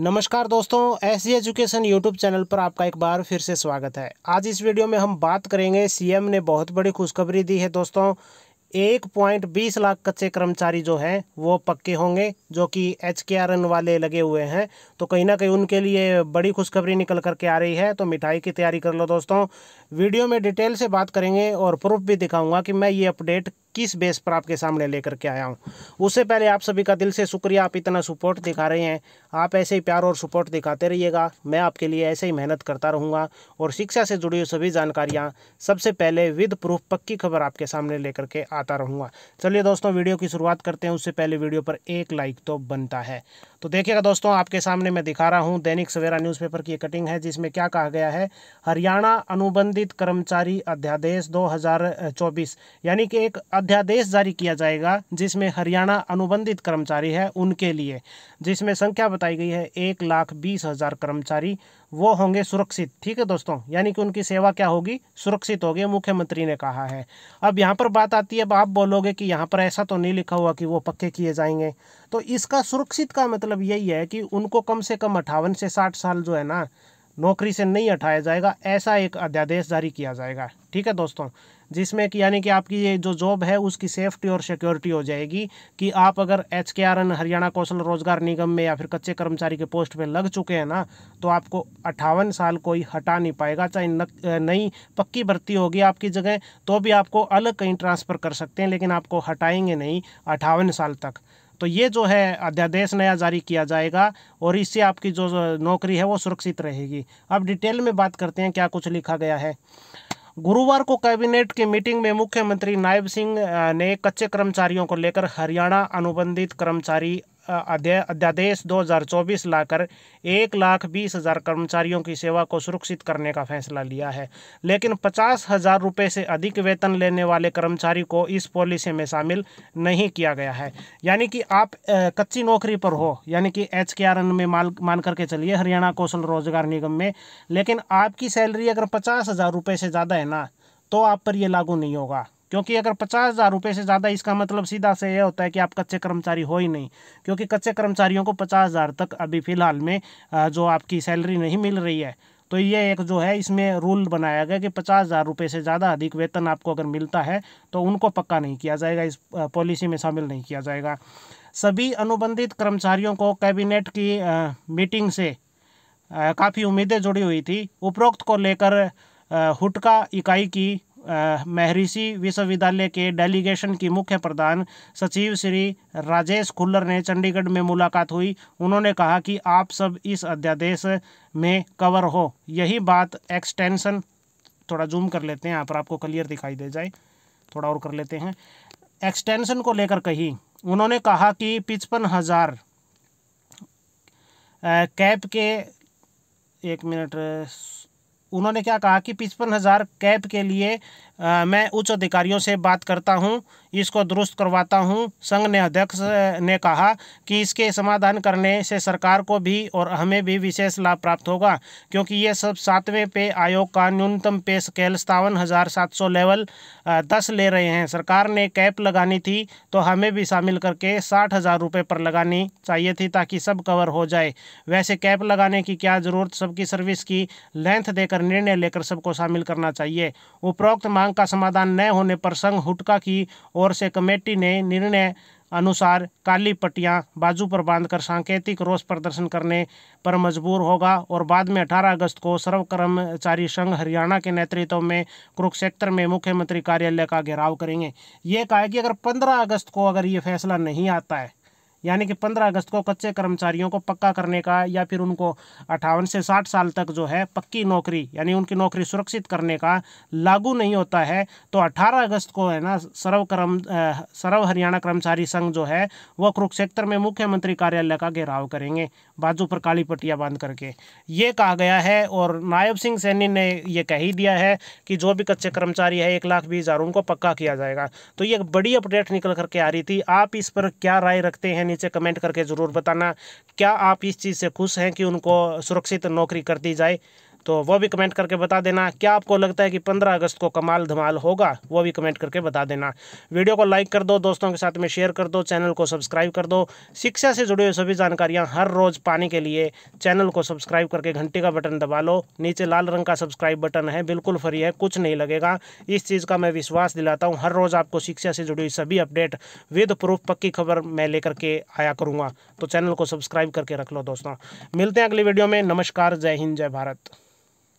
नमस्कार दोस्तों S education YouTube channel पर आपका एक बार फिर से स्वागत है आज इस वीडियो में हम बात करेंगे सीएम ने बहुत बड़ी खुशखबरी दी है दोस्तों एक पॉइंट बीस लाख कच्चे कर्मचारी जो हैं वो पक्के होंगे जो कि एच के आर एन वाले लगे हुए हैं तो कहीं ना कहीं उनके लिए बड़ी खुशखबरी निकल कर के आ रही है तो मिठाई की तैयारी कर लो दोस्तों वीडियो में डिटेल से बात करेंगे और प्रूफ भी दिखाऊंगा कि मैं ये अपडेट किस बेस पर आपके सामने लेकर के आया हूँ उससे पहले आप सभी का दिल से शुक्रिया आप इतना सपोर्ट दिखा रहे हैं आप ऐसे ही प्यार और सपोर्ट दिखाते रहिएगा मैं आपके लिए ऐसे ही मेहनत करता रहूँगा और शिक्षा से जुड़ी हुई सभी जानकारियाँ सबसे पहले विद प्रूफ पक्की खबर आपके सामने लेकर के आता रहूँगा चलिए दोस्तों वीडियो की शुरुआत करते हैं उससे पहले वीडियो पर एक लाइक तो बनता है तो देखिएगा दोस्तों आपके सामने मैं दिखा रहा हूँ दैनिक सवेरा न्यूज़पेपर की कटिंग है जिसमें क्या कहा गया है हरियाणा अनुबंधित कर्मचारी अध्यादेश दो यानी कि एक अध्यादेश जारी किया जाएगा जिसमें हरियाणा अनुबंधित कर्मचारी है उनके लिए जिसमें संख्या बताई गई है एक लाख बीस हज़ार कर्मचारी वो होंगे सुरक्षित ठीक है दोस्तों यानी कि उनकी सेवा क्या होगी सुरक्षित होगी मुख्यमंत्री ने कहा है अब यहाँ पर बात आती है अब आप बोलोगे कि यहाँ पर ऐसा तो नहीं लिखा हुआ कि वो पक्के किए जाएंगे तो इसका सुरक्षित का मतलब यही है कि उनको कम से कम अट्ठावन से साठ साल जो है ना नौकरी से नहीं हटाया जाएगा ऐसा एक अध्यादेश जारी किया जाएगा ठीक है दोस्तों जिसमें कि यानी कि आपकी ये जो जॉब है उसकी सेफ्टी और सिक्योरिटी हो जाएगी कि आप अगर एच के आर एन हरियाणा कौशल रोजगार निगम में या फिर कच्चे कर्मचारी के पोस्ट पर लग चुके हैं ना तो आपको अट्ठावन साल कोई हटा नहीं पाएगा चाहे नई पक्की भर्ती होगी आपकी जगह तो भी आपको अलग कहीं ट्रांसफ़र कर सकते हैं लेकिन आपको हटाएंगे नहीं अट्ठावन साल तक तो ये जो है अध्यादेश नया जारी किया जाएगा और इससे आपकी जो नौकरी है वो सुरक्षित रहेगी अब डिटेल में बात करते हैं क्या कुछ लिखा गया है गुरुवार को कैबिनेट की मीटिंग में मुख्यमंत्री नायब सिंह ने कच्चे कर्मचारियों को लेकर हरियाणा अनुबंधित कर्मचारी अध्यादेश 2024 लाकर एक लाख बीस हज़ार कर्मचारियों की सेवा को सुरक्षित करने का फैसला लिया है लेकिन पचास हज़ार रुपये से अधिक वेतन लेने वाले कर्मचारी को इस पॉलिसी में शामिल नहीं किया गया है यानी कि आप कच्ची नौकरी पर हो यानी कि एच के आर एन में माल मान करके चलिए हरियाणा कौशल रोजगार निगम में लेकिन आपकी सैलरी अगर पचास हज़ार रुपये से ज़्यादा है ना तो आप पर यह लागू नहीं होगा क्योंकि अगर पचास हज़ार रुपये से ज़्यादा इसका मतलब सीधा से यह होता है कि आप कच्चे कर्मचारी हो ही नहीं क्योंकि कच्चे कर्मचारियों को पचास हज़ार तक अभी फ़िलहाल में जो आपकी सैलरी नहीं मिल रही है तो ये एक जो है इसमें रूल बनाया गया कि पचास हज़ार रुपये से ज़्यादा अधिक वेतन आपको अगर मिलता है तो उनको पक्का नहीं किया जाएगा इस पॉलिसी में शामिल नहीं किया जाएगा सभी अनुबंधित कर्मचारियों को कैबिनेट की मीटिंग से काफ़ी उम्मीदें जुड़ी हुई थी उपरोक्त को लेकर हुटका इकाई की महर्षि विश्वविद्यालय के डेलीगेशन की मुख्य प्रधान सचिव श्री राजेश खुल्लर ने चंडीगढ़ में मुलाकात हुई उन्होंने कहा कि आप सब इस अध्यादेश में कवर हो यही बात एक्सटेंशन थोड़ा जूम कर लेते हैं यहाँ पर आपको क्लियर दिखाई दे जाए थोड़ा और कर लेते हैं एक्सटेंशन को लेकर कही उन्होंने कहा कि पिचपन हज़ार कैप के एक मिनट उन्होंने क्या कहा कि पिचपन हज़ार कैब के लिए मैं उच्च अधिकारियों से बात करता हूँ इसको दुरुस्त करवाता हूँ संघ ने अध्यक्ष ने कहा कि इसके समाधान करने से सरकार को भी और हमें भी विशेष लाभ प्राप्त होगा क्योंकि ये सब सातवें पे आयोग का न्यूनतम पे स्केल सतावन हज़ार सात सौ लेवल दस ले रहे हैं सरकार ने कैप लगानी थी तो हमें भी शामिल करके साठ हज़ार रुपये पर लगानी चाहिए थी ताकि सब कवर हो जाए वैसे कैप लगाने की क्या ज़रूरत सबकी सर्विस की लेंथ देकर निर्णय लेकर सबको शामिल करना चाहिए उपरोक्त मांग मांग का समाधान न होने पर संघ हुटका की ओर से कमेटी ने निर्णय अनुसार काली पट्टियां बाजू पर बांधकर सांकेतिक रोष प्रदर्शन करने पर मजबूर होगा और बाद में 18 अगस्त को सर्व कर्मचारी संघ हरियाणा के नेतृत्व में कुरुक्षेत्र में मुख्यमंत्री कार्यालय का घेराव करेंगे ये कहा कि अगर 15 अगस्त को अगर ये फैसला नहीं आता है यानी कि पंद्रह अगस्त को कच्चे कर्मचारियों को पक्का करने का या फिर उनको अट्ठावन से साठ साल तक जो है पक्की नौकरी यानी उनकी नौकरी सुरक्षित करने का लागू नहीं होता है तो अट्ठारह अगस्त को है ना सर्व कर्म सर्व हरियाणा कर्मचारी संघ जो है वह कुरुक्षेत्र में मुख्यमंत्री कार्यालय का घेराव करेंगे बाजू पर काली पट्टियाँ बांध करके ये कहा गया है और नायब सिंह सैनी ने यह कह ही दिया है कि जो भी कच्चे कर्मचारी है एक लाख बीस हज़ार उनको पक्का किया जाएगा तो ये बड़ी अपडेट निकल करके आ रही थी आप इस पर क्या राय रखते हैं नीचे कमेंट करके ज़रूर बताना क्या आप इस चीज़ से खुश हैं कि उनको सुरक्षित नौकरी कर दी जाए तो वो भी कमेंट करके बता देना क्या आपको लगता है कि पंद्रह अगस्त को कमाल धमाल होगा वो भी कमेंट करके बता देना वीडियो को लाइक कर दो दोस्तों के साथ में शेयर कर दो चैनल को सब्सक्राइब कर दो शिक्षा से जुड़ी हुई सभी जानकारियाँ हर रोज़ पाने के लिए चैनल को सब्सक्राइब करके घंटे का बटन दबा लो नीचे लाल रंग का सब्सक्राइब बटन है बिल्कुल फ्री है कुछ नहीं लगेगा इस चीज़ का मैं विश्वास दिलाता हूँ हर रोज़ आपको शिक्षा से जुड़ी हुई सभी अपडेट विद प्रूफ पक्की खबर मैं लेकर के आया करूँगा तो चैनल को सब्सक्राइब करके रख लो दोस्तों मिलते हैं अगली वीडियो में नमस्कार जय हिंद जय भारत